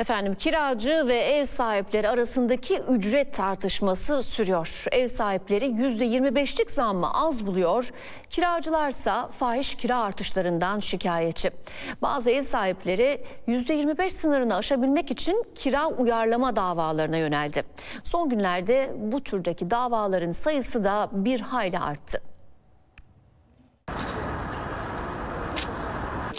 Efendim kiracı ve ev sahipleri arasındaki ücret tartışması sürüyor. Ev sahipleri %25'lik zammı az buluyor. Kiracılarsa fahiş kira artışlarından şikayetçi. Bazı ev sahipleri %25 sınırını aşabilmek için kira uyarlama davalarına yöneldi. Son günlerde bu türdeki davaların sayısı da bir hayli arttı.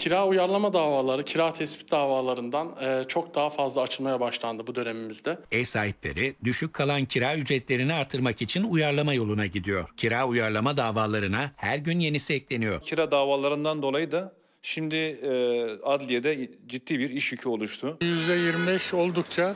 kira uyarlama davaları, kira tespit davalarından e, çok daha fazla açılmaya başlandı bu dönemimizde. Ev sahipleri düşük kalan kira ücretlerini artırmak için uyarlama yoluna gidiyor. Kira uyarlama davalarına her gün yenisi ekleniyor. Kira davalarından dolayı da şimdi e, adliyede ciddi bir iş yükü oluştu. %25 oldukça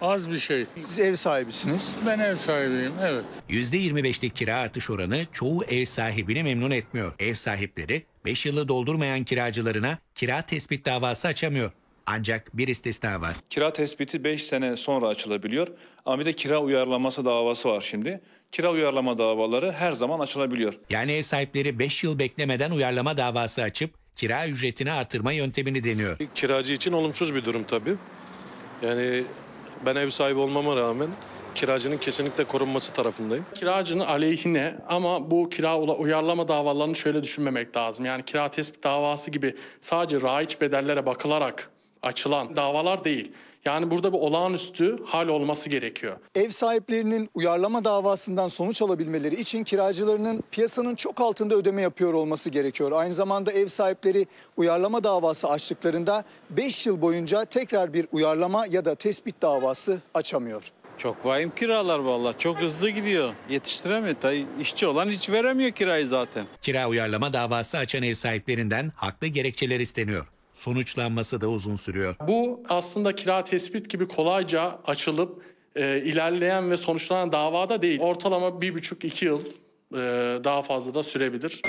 Az bir şey. Siz ev sahibisiniz. Ben ev sahibiyim, evet. %25'lik kira artış oranı çoğu ev sahibini memnun etmiyor. Ev sahipleri 5 yılı doldurmayan kiracılarına kira tespit davası açamıyor. Ancak bir istisna var. Kira tespiti 5 sene sonra açılabiliyor. Ama bir de kira uyarlaması davası var şimdi. Kira uyarlama davaları her zaman açılabiliyor. Yani ev sahipleri 5 yıl beklemeden uyarlama davası açıp kira ücretini artırma yöntemini deniyor. Kiracı için olumsuz bir durum tabii. Yani ben ev sahibi olmama rağmen kiracının kesinlikle korunması tarafındayım. Kiracının aleyhine ama bu kira uyarlama davalarını şöyle düşünmemek lazım. Yani kira tespit davası gibi sadece raiç bedellere bakılarak açılan davalar değil. Yani burada bir olağanüstü hal olması gerekiyor. Ev sahiplerinin uyarlama davasından sonuç alabilmeleri için kiracılarının piyasanın çok altında ödeme yapıyor olması gerekiyor. Aynı zamanda ev sahipleri uyarlama davası açtıklarında 5 yıl boyunca tekrar bir uyarlama ya da tespit davası açamıyor. Çok vahim kiralar valla. Çok hızlı gidiyor. Yetiştiremiyor. Tabii işçi olan hiç veremiyor kirayı zaten. Kira uyarlama davası açan ev sahiplerinden haklı gerekçeler isteniyor sonuçlanması da uzun sürüyor. Bu aslında kira tespit gibi kolayca açılıp e, ilerleyen ve sonuçlanan davada değil. Ortalama bir buçuk iki yıl e, daha fazla da sürebilir.